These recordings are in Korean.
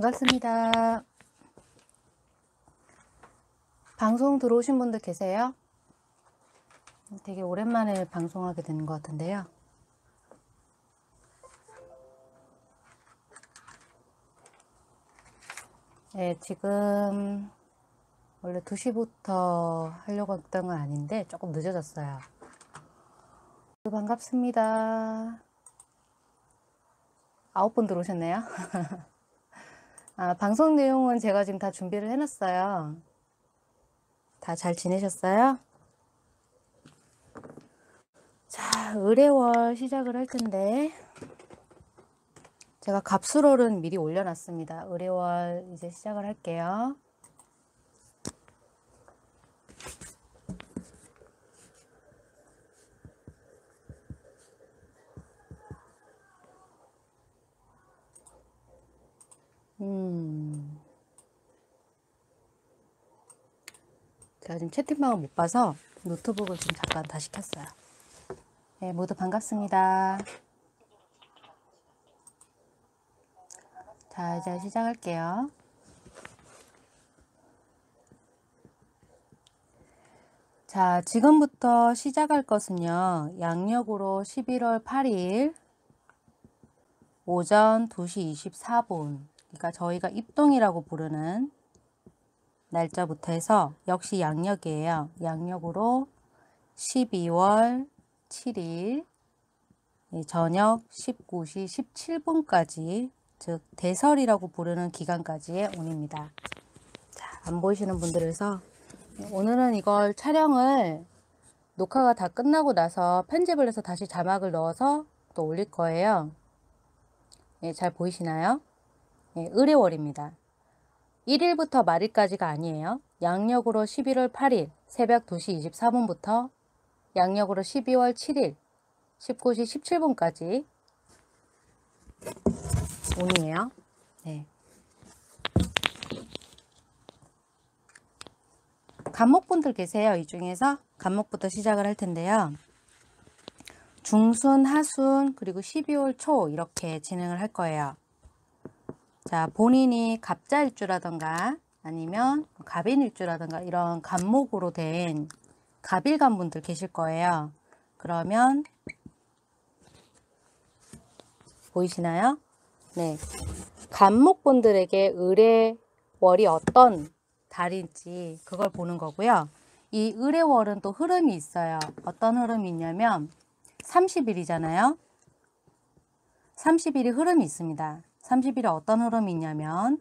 반갑습니다. 방송 들어오신 분들 계세요? 되게 오랜만에 방송하게 되는 것 같은데요. 네, 지금 원래 2시부터 하려고 했던 건 아닌데 조금 늦어졌어요. 네, 반갑습니다. 아홉 분 들어오셨네요. 아, 방송 내용은 제가 지금 다 준비를 해놨어요. 다 잘 지내셨어요? 자, 의뢰월 시작을 할 텐데 제가 갑수롤은 미리 올려놨습니다. 의뢰월 이제 시작을 할게요. 음. 제가 지금 채팅방을 못 봐서 노트북을 지금 잠깐 다시 켰어요. 네, 모두 반갑습니다. 자, 이제 시작할게요. 자, 지금부터 시작할 것은요. 양력으로 11월 8일 오전 2시 24분 그러니까 저희가 입동이라고 부르는 날짜부터 해서 역시 양력이에요. 양력으로 12월 7일 저녁 19시 17분까지 즉 대설이라고 부르는 기간까지의 운입니다. 자, 안 보이시는 분들에서 오늘은 이걸 촬영을 녹화가 다 끝나고 나서 편집을 해서 다시 자막을 넣어서 또 올릴 거예요. 예, 잘 보이시나요? 의뢰월입니다. 1일부터 말일까지가 아니에요. 양력으로 11월 8일 새벽 2시 24분부터 양력으로 12월 7일 19시 17분까지 운이에요. 네. 간목분들 계세요. 이 중에서 간목부터 시작을 할 텐데요. 중순, 하순, 그리고 12월 초 이렇게 진행을 할 거예요. 자, 본인이 갑자일주라든가 아니면 갑인일주라든가 이런 갑목으로 된 갑일간 분들 계실 거예요. 그러면 보이시나요? 네. 갑목 분들에게 을의 월이 어떤 달인지 그걸 보는 거고요. 이 을의 월은 또 흐름이 있어요. 어떤 흐름이 있냐면 30일이잖아요. 30일이 흐름이 있습니다. 30일에 어떤 흐름이 있냐면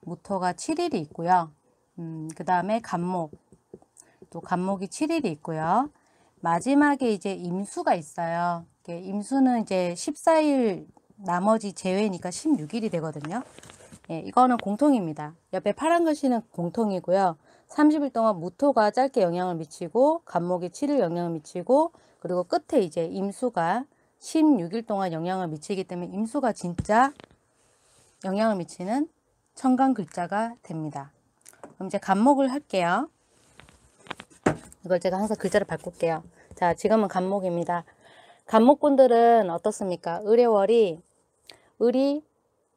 무토가 7일이 있고요. 음, 그 다음에 간목, 또 간목이 7일이 있고요. 마지막에 이제 임수가 있어요. 임수는 이제 14일 나머지 제외니까 16일이 되거든요. 예, 이거는 공통입니다. 옆에 파란 글씨는 공통이고요. 30일 동안 무토가 짧게 영향을 미치고 간목이 7일 영향을 미치고 그리고 끝에 이제 임수가 16일 동안 영향을 미치기 때문에 임수가 진짜 영향을 미치는 청간 글자가 됩니다. 그럼 이제 간목을 할게요. 이걸 제가 항상 글자를 바꿀게요. 자, 지금은 간목입니다. 간목분들은 어떻습니까? 의뢰월이 을이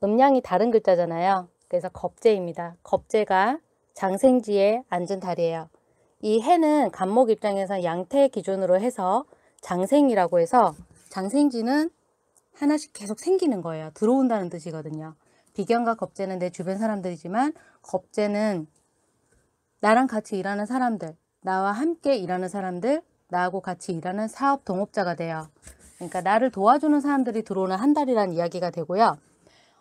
음양이 다른 글자잖아요. 그래서 겁재입니다. 겁재가 장생지에 앉은 달이에요. 이 해는 간목 입장에서 양태 기준으로 해서 장생이라고 해서 장생지는 하나씩 계속 생기는 거예요. 들어온다는 뜻이거든요. 비견과 겁제는 내 주변 사람들이지만 겁제는 나랑 같이 일하는 사람들, 나와 함께 일하는 사람들, 나하고 같이 일하는 사업 동업자가 돼요. 그러니까 나를 도와주는 사람들이 들어오는 한 달이란 이야기가 되고요.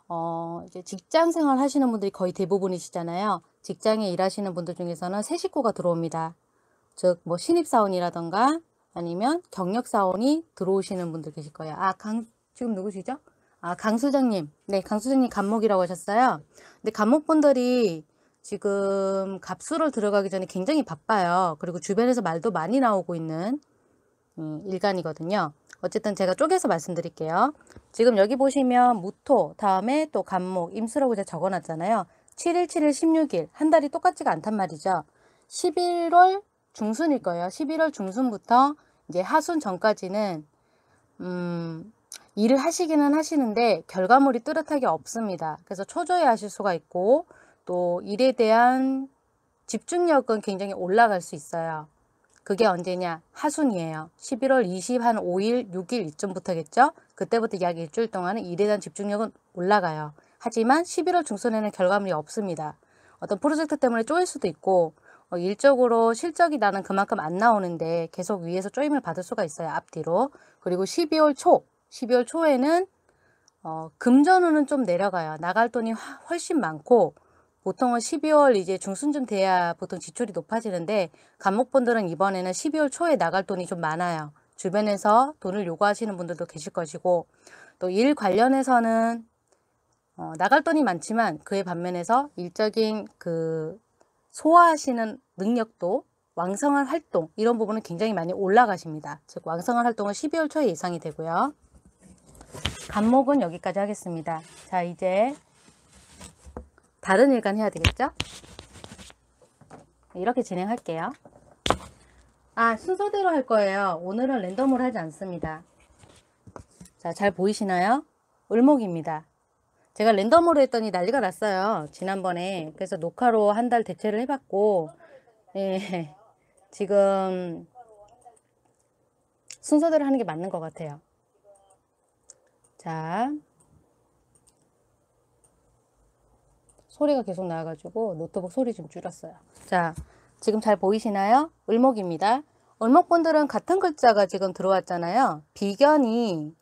어, 이제 직장 생활 하시는 분들이 거의 대부분이시잖아요. 직장에 일하시는 분들 중에서는 새 식구가 들어옵니다. 즉, 뭐 신입사원이라던가 아니면 경력사원이 들어오시는 분들 계실 거예요. 아, 강, 지금 누구시죠? 아, 강수정님. 네, 강수정님 감목이라고 하셨어요. 근데 감목분들이 지금 갑수를 들어가기 전에 굉장히 바빠요. 그리고 주변에서 말도 많이 나오고 있는 음, 일간이거든요. 어쨌든 제가 쪼개서 말씀드릴게요. 지금 여기 보시면 무토, 다음에 또감목 임수라고 제가 적어놨잖아요. 7일, 7일, 16일. 한 달이 똑같지가 않단 말이죠. 11월 중순일 거예요. 11월 중순부터 이제 하순 전까지는, 음, 일을 하시기는 하시는데 결과물이 뚜렷하게 없습니다. 그래서 초조해 하실 수가 있고 또 일에 대한 집중력은 굉장히 올라갈 수 있어요. 그게 언제냐? 하순이에요. 11월 20, 한 5일, 6일 이쯤부터겠죠? 그때부터 약 일주일 동안은 일에 대한 집중력은 올라가요. 하지만 11월 중순에는 결과물이 없습니다. 어떤 프로젝트 때문에 쪼일 수도 있고 어, 일적으로 실적이 나는 그만큼 안 나오는데 계속 위에서 쪼임을 받을 수가 있어요. 앞뒤로. 그리고 12월 초 12월 초에는 어, 금전운은 좀 내려가요. 나갈 돈이 훨씬 많고 보통은 12월 이제 중순쯤 돼야 보통 지출이 높아지는데 감목분들은 이번에는 12월 초에 나갈 돈이 좀 많아요. 주변에서 돈을 요구하시는 분들도 계실 것이고 또 일 관련해서는 어, 나갈 돈이 많지만 그에 반면에서 일적인 그 소화하시는 능력도 왕성한 활동 이런 부분은 굉장히 많이 올라가십니다. 즉 왕성한 활동은 12월 초에 예상이 되고요. 간목은 여기까지 하겠습니다. 자 이제 다른 일간 해야 되겠죠? 이렇게 진행할게요. 아 순서대로 할 거예요. 오늘은 랜덤으로 하지 않습니다. 자잘 보이시나요? 을목입니다. 제가 랜덤으로 했더니 난리가 났어요. 지난번에 그래서 녹화로 한 달 대체를 해봤고 예, 지금 순서대로 하는 게 맞는 것 같아요. 자, 소리가 계속 나와가지고 노트북 소리 좀 줄였어요. 자, 지금 잘 보이시나요? 을목입니다. 을목분들은 같은 글자가 지금 들어왔잖아요. 비견이,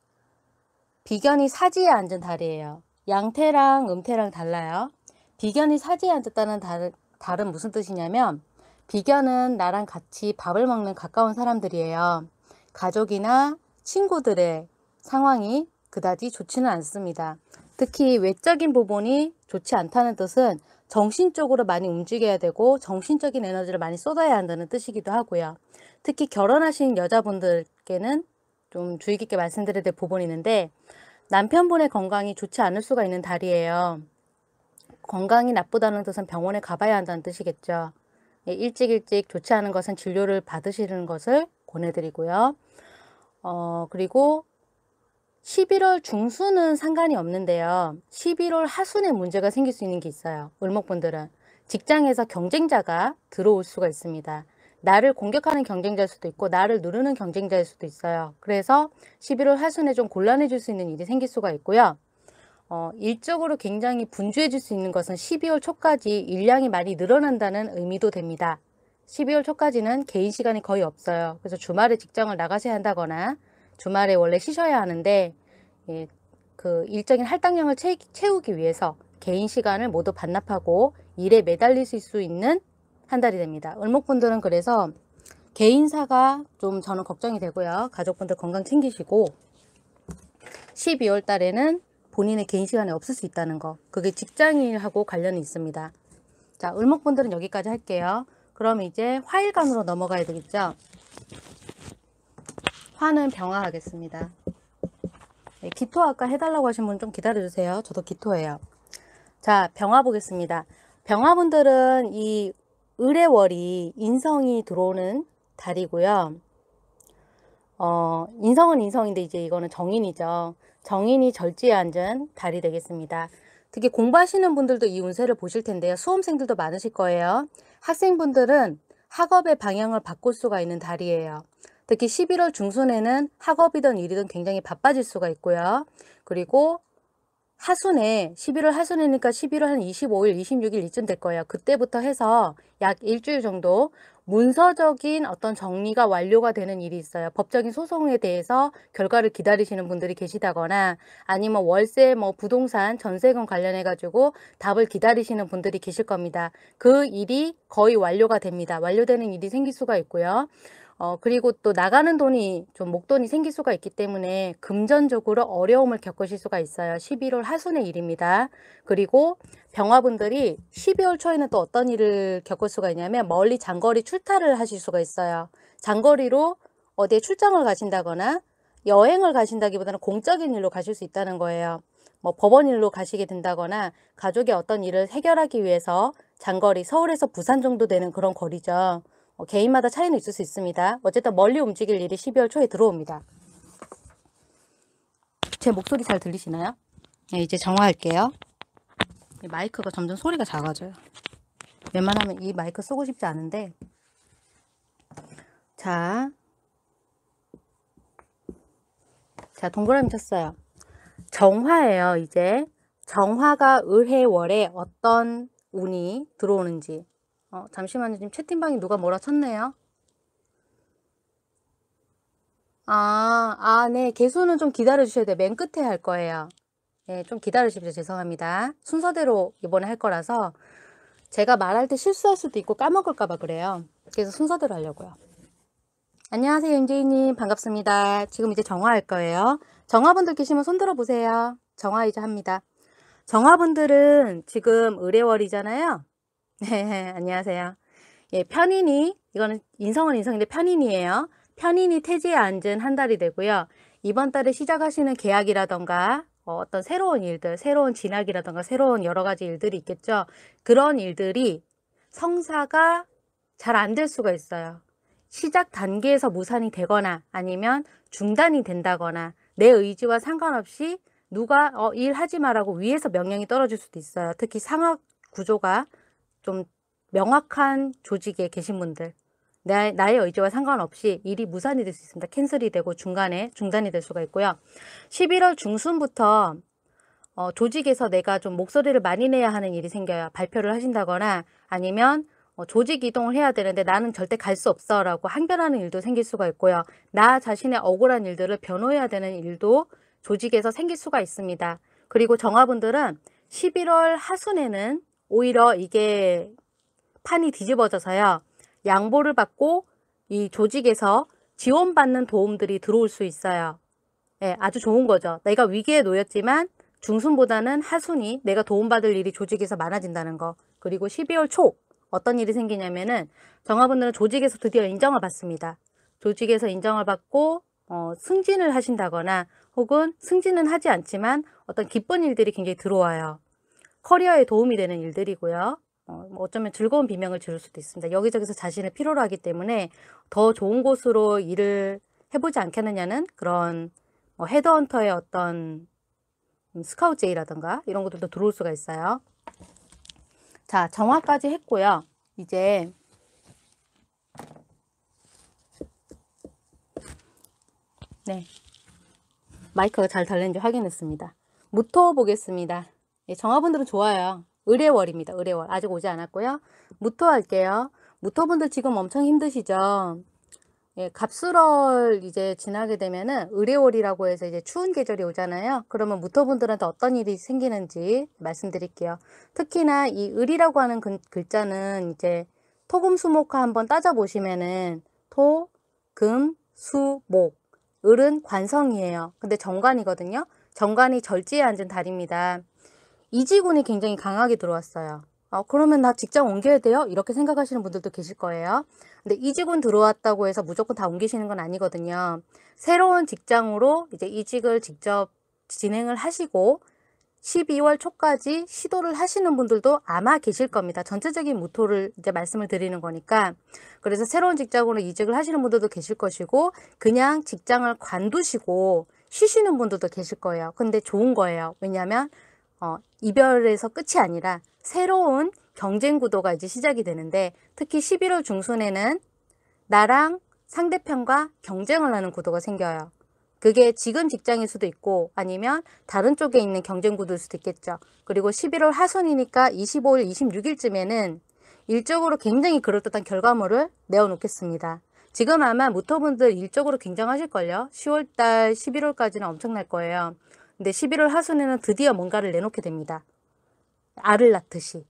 비견이 사지에 앉은 달이에요. 양태랑 음태랑 달라요. 비견이 사지에 앉았다는 달, 달은 무슨 뜻이냐면 비견은 나랑 같이 밥을 먹는 가까운 사람들이에요. 가족이나 친구들의 상황이 그다지 좋지는 않습니다. 특히 외적인 부분이 좋지 않다는 뜻은 정신적으로 많이 움직여야 되고 정신적인 에너지를 많이 쏟아야 한다는 뜻이기도 하고요. 특히 결혼하신 여자분들께는 좀 주의 깊게 말씀드려야 될 부분이 있는데 남편분의 건강이 좋지 않을 수가 있는 달이에요. 건강이 나쁘다는 뜻은 병원에 가봐야 한다는 뜻이겠죠. 예, 일찍 일찍 좋지 않은 것은 진료를 받으시는 것을 권해드리고요. 어, 그리고 11월 중순은 상관이 없는데요. 11월 하순에 문제가 생길 수 있는 게 있어요. 을목분들은 직장에서 경쟁자가 들어올 수가 있습니다. 나를 공격하는 경쟁자일 수도 있고 나를 누르는 경쟁자일 수도 있어요. 그래서 11월 하순에 좀 곤란해질 수 있는 일이 생길 수가 있고요. 어, 일적으로 굉장히 분주해질 수 있는 것은 12월 초까지 일량이 많이 늘어난다는 의미도 됩니다. 12월 초까지는 개인 시간이 거의 없어요. 그래서 주말에 직장을 나가셔야 한다거나 주말에 원래 쉬셔야 하는데 예, 그 일정인 할당량을 채, 우기 위해서 개인 시간을 모두 반납하고 일에 매달릴수 있는 한 달이 됩니다. 을목분들은 그래서 개인사가 좀 저는 걱정이 되고요. 가족분들 건강 챙기시고 12월 달에는 본인의 개인 시간이 없을 수 있다는 거 그게 직장일하고 관련이 있습니다. 자 을목분들은 여기까지 할게요. 그럼 이제 화일간으로 넘어가야 되겠죠? 화는 병화하겠습니다. 네, 기토 아까 해달라고 하신 분 좀 기다려주세요. 저도 기토예요. 자, 병화 보겠습니다. 병화분들은 이 을의월이 인성이 들어오는 달이고요. 어, 인성은 인성인데 이제 이거는 정인이죠. 정인이 절지에 앉은 달이 되겠습니다. 특히 공부하시는 분들도 이 운세를 보실 텐데요. 수험생들도 많으실 거예요. 학생분들은 학업의 방향을 바꿀 수가 있는 달이에요. 특히 11월 중순에는 학업이든 일이든 굉장히 바빠질 수가 있고요. 그리고 하순에 11월 하순이니까 11월 한 25일, 26일 이쯤 될 거예요. 그때부터 해서 약 일주일 정도 문서적인 어떤 정리가 완료가 되는 일이 있어요. 법적인 소송에 대해서 결과를 기다리시는 분들이 계시다거나 아니면 월세, 뭐 부동산, 전세금 관련해 가지고 답을 기다리시는 분들이 계실 겁니다. 그 일이 거의 완료가 됩니다. 완료되는 일이 생길 수가 있고요. 어, 그리고 또 나가는 돈이 좀 목돈이 생길 수가 있기 때문에 금전적으로 어려움을 겪으실 수가 있어요. 11월 하순의 일입니다. 그리고 병화분들이 12월 초에는 또 어떤 일을 겪을 수가 있냐면 멀리 장거리 출타를 하실 수가 있어요. 장거리로 어디에 출장을 가신다거나 여행을 가신다기보다는 공적인 일로 가실 수 있다는 거예요. 뭐 법원 일로 가시게 된다거나 가족의 어떤 일을 해결하기 위해서 장거리 서울에서 부산 정도 되는 그런 거리죠. 어, 개인마다 차이는 있을 수 있습니다. 어쨌든 멀리 움직일 일이 12월 초에 들어옵니다. 제 목소리 잘 들리시나요? 네, 이제 정화할게요. 마이크가 점점 소리가 작아져요. 웬만하면 이 마이크 쓰고 싶지 않은데 자, 자 동그라미 쳤어요. 정화예요. 이제 정화가 을해월에 어떤 운이 들어오는지 어, 잠시만요. 지금 채팅방에 누가 몰아 쳤네요. 아, 아, 네. 개수는 좀 기다려주셔야 돼요. 맨 끝에 할 거예요. 네, 좀 기다리십시오. 죄송합니다. 순서대로 이번에 할 거라서 제가 말할 때 실수할 수도 있고 까먹을까 봐 그래요. 그래서 순서대로 하려고요. 안녕하세요. 임재희님 반갑습니다. 지금 이제 정화할 거예요. 정화분들 계시면 손 들어보세요. 정화 이제 합니다. 정화분들은 지금 의뢰월이잖아요. 네, 안녕하세요. 예, 편인이, 이거는 인성은 인성인데 편인이에요. 편인이 퇴직에 앉은 한 달이 되고요. 이번 달에 시작하시는 계약이라던가 어, 어떤 새로운 일들, 새로운 진학이라던가 새로운 여러 가지 일들이 있겠죠. 그런 일들이 성사가 잘 안 될 수가 있어요. 시작 단계에서 무산이 되거나 아니면 중단이 된다거나 내 의지와 상관없이 누가 어, 일하지 마라고 위에서 명령이 떨어질 수도 있어요. 특히 상업 구조가 좀 명확한 조직에 계신 분들 나, 나의 의지와 상관없이 일이 무산이 될 수 있습니다. 캔슬이 되고 중간에 중단이 될 수가 있고요. 11월 중순부터 어, 조직에서 내가 좀 목소리를 많이 내야 하는 일이 생겨요. 발표를 하신다거나 아니면 어, 조직 이동을 해야 되는데 나는 절대 갈 수 없어 라고 항변하는 일도 생길 수가 있고요. 나 자신의 억울한 일들을 변호해야 되는 일도 조직에서 생길 수가 있습니다. 그리고 정화분들은 11월 하순에는 오히려 이게 판이 뒤집어져서요. 양보를 받고 이 조직에서 지원받는 도움들이 들어올 수 있어요. 예, 아주 좋은 거죠. 내가 위기에 놓였지만 중순보다는 하순이 내가 도움받을 일이 조직에서 많아진다는 거. 그리고 12월 초 어떤 일이 생기냐면은 정화분들은 조직에서 드디어 인정을 받습니다. 조직에서 인정을 받고 어, 승진을 하신다거나 혹은 승진은 하지 않지만 어떤 기쁜 일들이 굉장히 들어와요. 커리어에 도움이 되는 일들이고요. 어, 뭐 쩌면 즐거운 비명을 지을 수도 있습니다. 여기저기서 자신을 필요로 하기 때문에 더 좋은 곳으로 일을 해보지 않겠느냐는 그런 뭐 헤드헌터의 어떤 음, 스카우트 제이라든가 이런 것들도 들어올 수가 있어요. 자, 정화까지 했고요. 이제 네 마이크가 잘 달리는지 확인했습니다. 무토 보겠습니다. 예, 정화분들은 좋아요. 의뢰월입니다. 의뢰월. 아직 오지 않았고요. 무토 할게요. 무토분들 지금 엄청 힘드시죠? 예, 갑수월 이제 지나게 되면은 의뢰월이라고 해서 이제 추운 계절이 오잖아요. 그러면 무토분들한테 어떤 일이 생기는지 말씀드릴게요. 특히나 이 을이라고 하는 글, 글자는 이제 토금수목화 한번 따져보시면은 토, 금, 수, 목. 을은 관성이에요. 근데 정관이거든요. 정관이 절지에 앉은 달입니다. 이직운이 굉장히 강하게 들어왔어요. 어, 그러면 나 직장 옮겨야 돼요? 이렇게 생각하시는 분들도 계실 거예요. 근데 이직운 들어왔다고 해서 무조건 다 옮기시는 건 아니거든요. 새로운 직장으로 이제 이직을 직접 진행을 하시고 12월 초까지 시도를 하시는 분들도 아마 계실 겁니다. 전체적인 모토를 이제 말씀을 드리는 거니까. 그래서 새로운 직장으로 이직을 하시는 분들도 계실 것이고, 그냥 직장을 관두시고 쉬시는 분들도 계실 거예요. 근데 좋은 거예요. 왜냐하면 어, 이별에서 끝이 아니라 새로운 경쟁 구도가 이제 시작이 되는데 특히 11월 중순에는 나랑 상대편과 경쟁을 하는 구도가 생겨요. 그게 지금 직장일 수도 있고 아니면 다른 쪽에 있는 경쟁 구도일 수도 있겠죠. 그리고 11월 하순이니까 25일, 26일쯤에는 일적으로 굉장히 그럴듯한 결과물을 내어놓겠습니다. 지금 아마 모터분들 일적으로 굉장하실걸요. 10월달, 11월까지는 엄청날 거예요. 근데 11월 하순에는 드디어 뭔가를 내놓게 됩니다. 알을 낳듯이.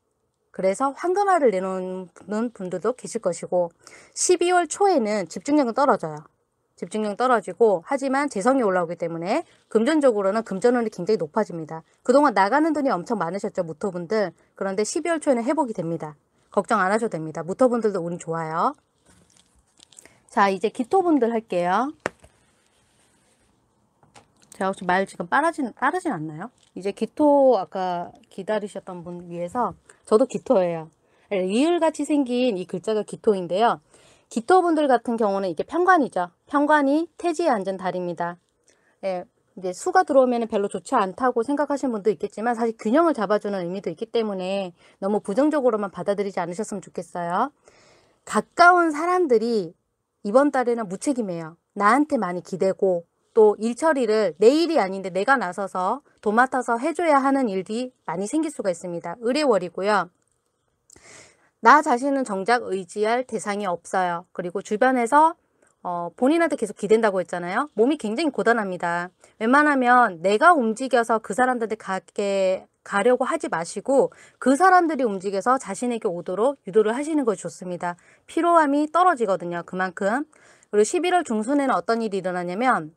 그래서 황금알을 내놓는 분들도 계실 것이고 12월 초에는 집중력은 떨어져요. 집중력 떨어지고 하지만 재성이 올라오기 때문에 금전적으로는 금전운이 굉장히 높아집니다. 그동안 나가는 돈이 엄청 많으셨죠 무토분들. 그런데 12월 초에는 회복이 됩니다. 걱정 안 하셔도 됩니다. 무토분들도 운 좋아요. 자 이제 기토분들 할게요. 제가 혹시 말 지금 빠르진, 빠르진 않나요? 이제 기토 아까 기다리셨던 분 위해서 저도 기토예요. 예, 이율같이 생긴 이 글자가 기토인데요. 기토분들 같은 경우는 이게 편관이죠. 편관이 태지에 앉은 달입니다. 예, 이제 수가 들어오면 별로 좋지 않다고 생각하시는 분도 있겠지만 사실 균형을 잡아주는 의미도 있기 때문에 너무 부정적으로만 받아들이지 않으셨으면 좋겠어요. 가까운 사람들이 이번 달에는 무책임해요. 나한테 많이 기대고 또 일처리를 내일이 아닌데 내가 나서서 도맡아서 해줘야 하는 일이 많이 생길 수가 있습니다. 의뢰월이고요. 나 자신은 정작 의지할 대상이 없어요. 그리고 주변에서 어, 본인한테 계속 기댄다고 했잖아요. 몸이 굉장히 고단합니다. 웬만하면 내가 움직여서 그 사람들한테 가게 가려고 하지 마시고 그 사람들이 움직여서 자신에게 오도록 유도를 하시는 것이 좋습니다. 피로함이 떨어지거든요. 그만큼. 그리고 11월 중순에는 어떤 일이 일어나냐면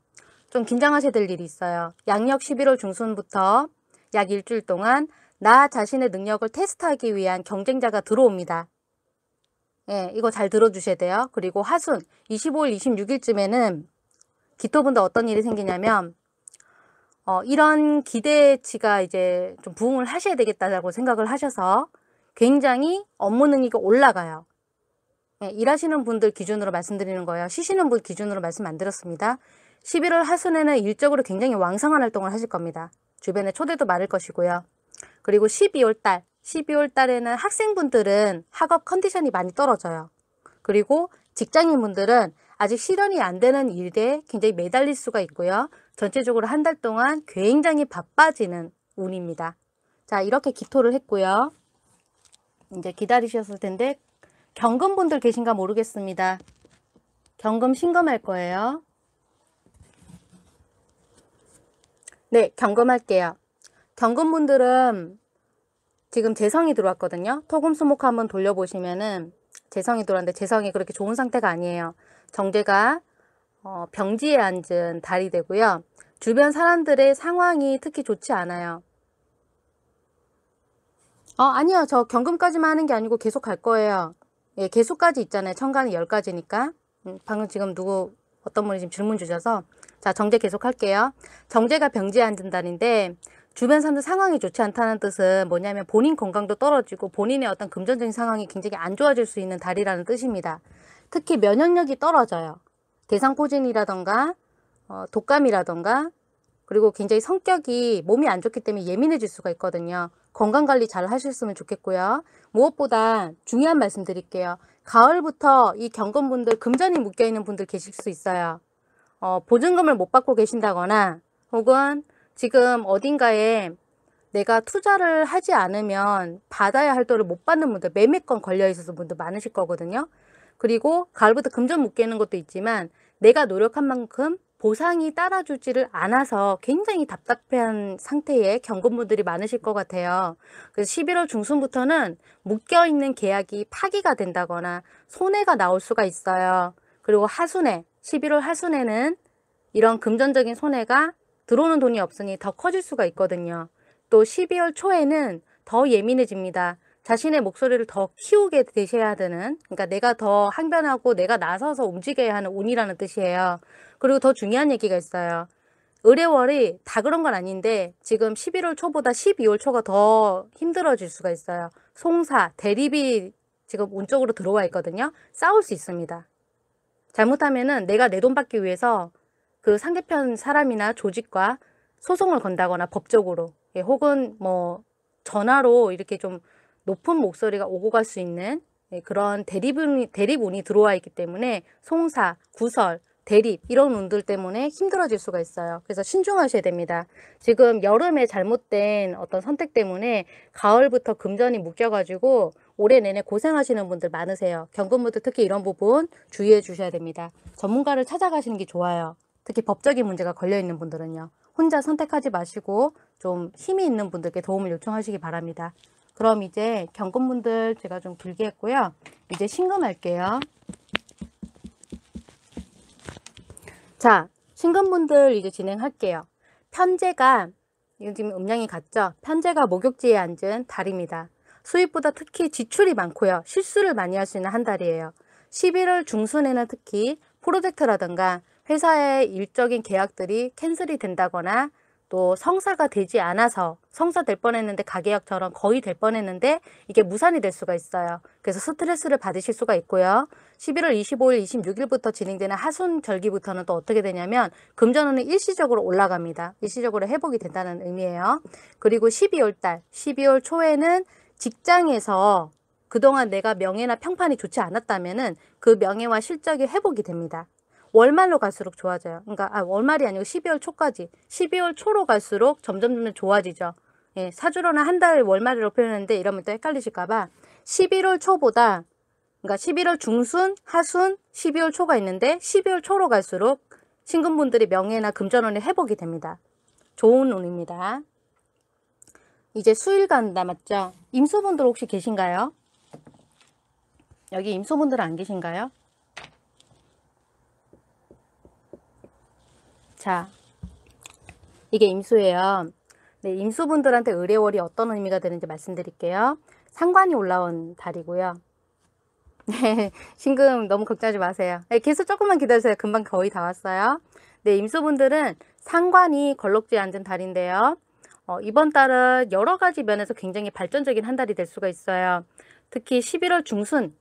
좀 긴장하셔야 될 일이 있어요. 양력 11월 중순부터 약 일주일 동안 나 자신의 능력을 테스트하기 위한 경쟁자가 들어옵니다. 예, 이거 잘 들어주셔야 돼요. 그리고 하순 25일, 26일쯤에는 기토분도 어떤 일이 생기냐면 어, 이런 기대치가 이제 좀 부응을 하셔야 되겠다라고 생각을 하셔서 굉장히 업무 능력이 올라가요. 예, 일하시는 분들 기준으로 말씀드리는 거예요. 쉬시는 분 기준으로 말씀 안 드렸습니다. 11월 하순에는 일적으로 굉장히 왕성한 활동을 하실 겁니다. 주변에 초대도 많을 것이고요. 그리고 12월 달, 12월 달에는 학생분들은 학업 컨디션이 많이 떨어져요. 그리고 직장인분들은 아직 실현이 안 되는 일에 굉장히 매달릴 수가 있고요. 전체적으로 한 달 동안 굉장히 바빠지는 운입니다. 자, 이렇게 기토를 했고요. 이제 기다리셨을 텐데 경금분들 계신가 모르겠습니다. 경금 신금할 거예요. 네, 경금할게요. 경금분들은 지금 재성이 들어왔거든요. 토금수목 한번 돌려보시면은 재성이 들어왔는데 재성이 그렇게 좋은 상태가 아니에요. 정제가 어, 병지에 앉은 달이 되고요. 주변 사람들의 상황이 특히 좋지 않아요. 어, 아니요. 저 경금까지만 하는 게 아니고 계속 갈 거예요. 예, 계속까지 있잖아요. 천간이 10가지니까. 음, 방금 지금 누구, 어떤 분이 지금 질문 주셔서 자, 정제 계속 할게요. 정제가 병지에 앉는다는데 주변 사람들 상황이 좋지 않다는 뜻은 뭐냐면 본인 건강도 떨어지고 본인의 어떤 금전적인 상황이 굉장히 안 좋아질 수 있는 달이라는 뜻입니다. 특히 면역력이 떨어져요. 대상포진이라던가 어, 독감이라던가 그리고 굉장히 성격이 몸이 안 좋기 때문에 예민해질 수가 있거든요. 건강관리 잘 하셨으면 좋겠고요. 무엇보다 중요한 말씀 드릴게요. 가을부터 이 경건분들, 금전이 묶여있는 분들 계실 수 있어요. 어, 보증금을 못 받고 계신다거나 혹은 지금 어딘가에 내가 투자를 하지 않으면 받아야 할 돈을 못 받는 분들, 매매권 걸려 있어서 분들 많으실 거거든요. 그리고 가을부터 금전 묶이는 것도 있지만 내가 노력한 만큼 보상이 따라주지를 않아서 굉장히 답답한 상태의 경건분들이 많으실 것 같아요. 그래서 11월 중순부터는 묶여있는 계약이 파기가 된다거나 손해가 나올 수가 있어요. 그리고 하순에 11월 하순에는 이런 금전적인 손해가 들어오는 돈이 없으니 더 커질 수가 있거든요. 또 12월 초에는 더 예민해집니다. 자신의 목소리를 더 키우게 되셔야 되는, 그러니까 내가 더 항변하고 내가 나서서 움직여야 하는 운이라는 뜻이에요. 그리고 더 중요한 얘기가 있어요. 의뢰월이 다 그런 건 아닌데 지금 11월 초보다 12월 초가 더 힘들어질 수가 있어요. 송사, 대립이 지금 운 쪽으로 들어와 있거든요. 싸울 수 있습니다. 잘못하면은 내가 내 돈 받기 위해서 그 상대편 사람이나 조직과 소송을 건다거나 법적으로 예, 혹은 뭐 전화로 이렇게 좀 높은 목소리가 오고 갈 수 있는 예, 그런 대립운이, 대립운이 들어와 있기 때문에 송사, 구설, 대립 이런 운들 때문에 힘들어질 수가 있어요. 그래서 신중하셔야 됩니다. 지금 여름에 잘못된 어떤 선택 때문에 가을부터 금전이 묶여가지고 올해 내내 고생하시는 분들 많으세요. 경금분들 특히 이런 부분 주의해 주셔야 됩니다. 전문가를 찾아가시는 게 좋아요. 특히 법적인 문제가 걸려 있는 분들은요. 혼자 선택하지 마시고 좀 힘이 있는 분들께 도움을 요청하시기 바랍니다. 그럼 이제 경금분들 제가 좀 길게 했고요. 이제 신금할게요. 자, 신금분들 이제 진행할게요. 편제가 지금 음량이 같죠? 편제가 목욕지에 앉은 달입니다. 수입보다 특히 지출이 많고요. 실수를 많이 할 수 있는 한 달이에요. 11월 중순에는 특히 프로젝트라든가 회사의 일적인 계약들이 캔슬이 된다거나 또 성사가 되지 않아서 성사될 뻔했는데 가계약처럼 거의 될 뻔했는데 이게 무산이 될 수가 있어요. 그래서 스트레스를 받으실 수가 있고요. 11월 25일, 26일부터 진행되는 하순 절기부터는 또 어떻게 되냐면 금전운은 일시적으로 올라갑니다. 일시적으로 회복이 된다는 의미예요. 그리고 12월 달, 12월 초에는 직장에서 그동안 내가 명예나 평판이 좋지 않았다면은 그 명예와 실적이 회복이 됩니다. 월말로 갈수록 좋아져요. 그러니까 아, 월말이 아니고 12월 초까지 12월 초로 갈수록 점점 점점 좋아지죠. 예, 사주로는 한 달 월말이라고 표현하는데 이러면 또 헷갈리실까봐 11월 초보다 그러니까 11월 중순, 하순, 12월 초가 있는데 12월 초로 갈수록 신금분들이 명예나 금전운이 회복이 됩니다. 좋은 운입니다. 이제 수일간 남았죠. 임수분들 혹시 계신가요? 여기 임수분들 안 계신가요? 자, 이게 임수예요. 네, 임수분들한테 의뢰월이 어떤 의미가 되는지 말씀드릴게요. 상관이 올라온 달이고요. 네, 신금 너무 걱정하지 마세요. 네, 계속 조금만 기다리세요. 금방 거의 다 왔어요. 네, 임수분들은 상관이 걸럭지 앉은 달인데요. 어, 이번 달은 여러 가지 면에서 굉장히 발전적인 한 달이 될 수가 있어요. 특히 11월 중순,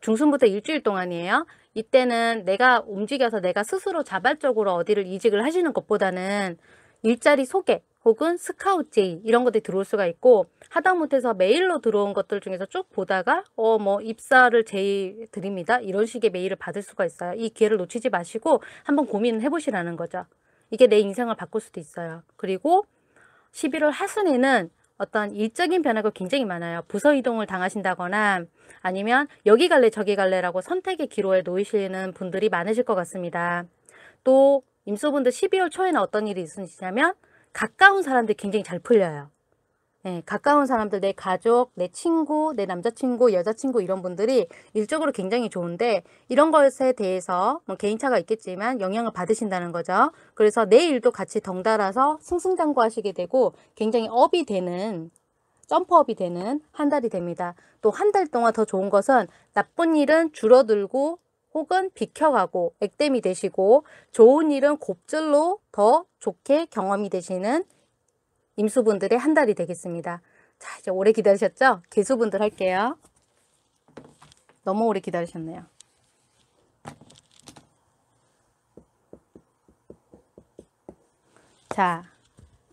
중순부터 일주일 동안이에요. 이때는 내가 움직여서 내가 스스로 자발적으로 어디를 이직을 하시는 것보다는 일자리 소개 혹은 스카웃 제의 이런 것들이 들어올 수가 있고 하다못해서 메일로 들어온 것들 중에서 쭉 보다가 어 뭐 입사를 제의 드립니다 이런 식의 메일을 받을 수가 있어요 이 기회를 놓치지 마시고 한번 고민해 보시라는 거죠 이게 내 인생을 바꿀 수도 있어요 그리고 11월 하순에는 어떤 일적인 변화가 굉장히 많아요. 부서 이동을 당하신다거나 아니면 여기 갈래 저기 갈래라고 선택의 기로에 놓이시는 분들이 많으실 것 같습니다. 또 임수분들 12월 초에는 어떤 일이 있으시냐면 가까운 사람들 굉장히 잘 풀려요. 예, 가까운 사람들, 내 가족, 내 친구, 내 남자친구, 여자친구 이런 분들이 일적으로 굉장히 좋은데 이런 것에 대해서 뭐 개인차가 있겠지만 영향을 받으신다는 거죠. 그래서 내 일도 같이 덩달아서 승승장구하시게 되고 굉장히 업이 되는 점프업이 되는 한 달이 됩니다. 또 한 달 동안 더 좋은 것은 나쁜 일은 줄어들고 혹은 비켜가고 액땜이 되시고 좋은 일은 곱절로 더 좋게 경험이 되시는 임수분들의 한 달이 되겠습니다. 자, 이제 오래 기다리셨죠? 개수분들 할게요. 너무 오래 기다리셨네요. 자,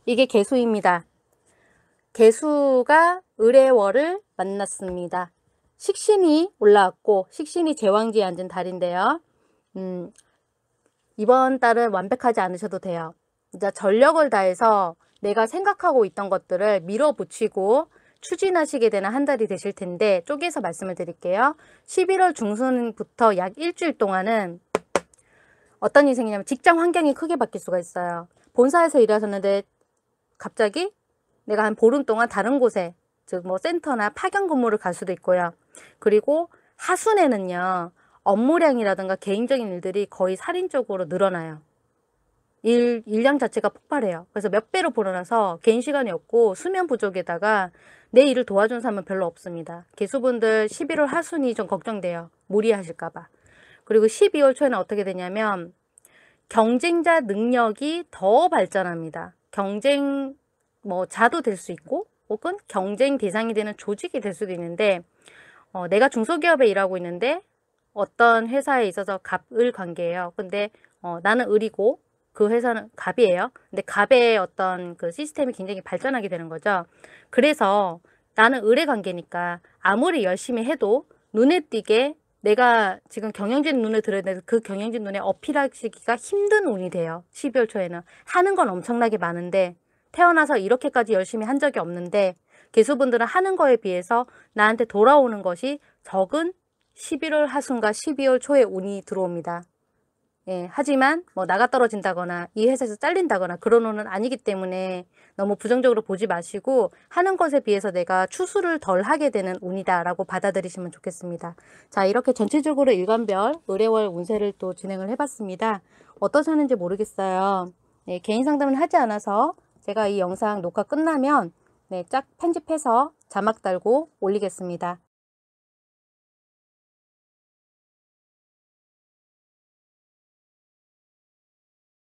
이게 개수입니다. 개수가 의뢰월을 만났습니다. 식신이 올라왔고 식신이 제왕지에 앉은 달인데요. 음, 이번 달은 완벽하지 않으셔도 돼요. 이제 전력을 다해서 내가 생각하고 있던 것들을 밀어붙이고 추진하시게 되는 한 달이 되실 텐데 쪼개서 말씀을 드릴게요. 11월 중순부터 약 일주일 동안은 어떤 일이 생기냐면 직장 환경이 크게 바뀔 수가 있어요. 본사에서 일하셨는데 갑자기 내가 한 보름 동안 다른 곳에 즉 뭐 센터나 파견 근무를 갈 수도 있고요. 그리고 하순에는요. 업무량이라든가 개인적인 일들이 거의 살인적으로 늘어나요. 일, 일량 자체가 폭발해요. 그래서 몇 배로 불어나서 개인 시간이 없고 수면 부족에다가 내 일을 도와준 사람은 별로 없습니다. 개수분들 11월 하순이 좀 걱정돼요. 무리하실까봐. 그리고 12월 초에는 어떻게 되냐면 경쟁자 능력이 더 발전합니다. 경쟁 뭐 자도 될 수 있고 혹은 경쟁 대상이 되는 조직이 될 수도 있는데 어, 내가 중소기업에 일하고 있는데 어떤 회사에 있어서 갑을 관계예요. 근데 어, 나는 을이고 그 회사는 갑이에요. 근데 갑의 어떤 그 시스템이 굉장히 발전하게 되는 거죠. 그래서 나는 의뢰 관계니까 아무리 열심히 해도 눈에 띄게 내가 지금 경영진 눈에 들어야 되는데 그 경영진 눈에 어필하기가 시 힘든 운이 돼요. 12월 초에는. 하는 건 엄청나게 많은데 태어나서 이렇게까지 열심히 한 적이 없는데 개수분들은 하는 거에 비해서 나한테 돌아오는 것이 적은 11월 하순과 12월 초에 운이 들어옵니다. 예, 하지만 뭐 나가 떨어진다거나 이 회사에서 잘린다거나 그런 호는 아니기 때문에 너무 부정적으로 보지 마시고 하는 것에 비해서 내가 추수를 덜 하게 되는 운이다라고 받아들이시면 좋겠습니다. 자, 이렇게 전체적으로 일관별 의뢰월 운세를 또 진행을 해봤습니다. 어떠셨는지 모르겠어요. 네, 개인 상담은 하지 않아서 제가 이 영상 녹화 끝나면 네, 쫙 편집해서 자막 달고 올리겠습니다.